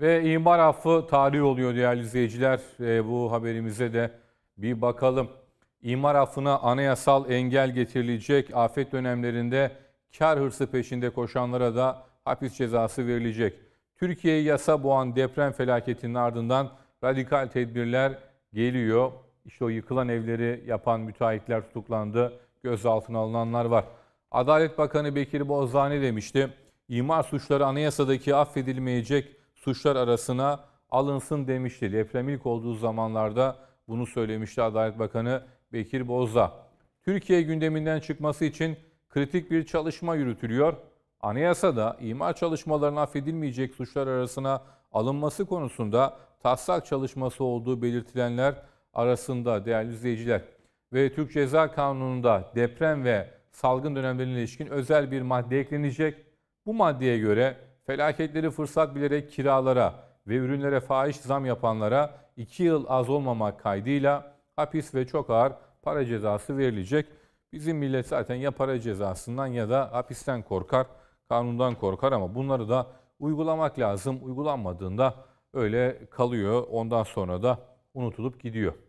Ve imar affı tarihi oluyor değerli izleyiciler. E, bu haberimize de bir bakalım. İmar affına anayasal engel getirilecek. Afet dönemlerinde kar hırsı peşinde koşanlara da hapis cezası verilecek. Türkiye'yi yasa boğan deprem felaketinin ardından radikal tedbirler geliyor. İşte o yıkılan evleri yapan müteahhitler tutuklandı. Gözaltına alınanlar var. Adalet Bakanı Bekir Bozdani demişti. İmar suçları anayasadaki affedilmeyecek suçlar arasına alınsın demişti. Deprem ilk olduğu zamanlarda bunu söylemişti Adalet Bakanı Bekir Bozdağ. Türkiye gündeminden çıkması için kritik bir çalışma yürütülüyor. Anayasada imar çalışmalarına affedilmeyecek suçlar arasına alınması konusunda taslak çalışması olduğu belirtilenler arasında değerli izleyiciler. Ve Türk Ceza Kanunu'nda deprem ve salgın dönemlerine ilişkin özel bir madde eklenecek. Bu maddeye göre Felaketleri fırsat bilerek kiralara ve ürünlere faiz zam yapanlara 2 yıl az olmamak kaydıyla hapis ve çok ağır para cezası verilecek. Bizim millet zaten ya para cezasından ya da hapisten korkar, kanundan korkar ama bunları da uygulamak lazım. Uygulanmadığında öyle kalıyor. Ondan sonra da unutulup gidiyor.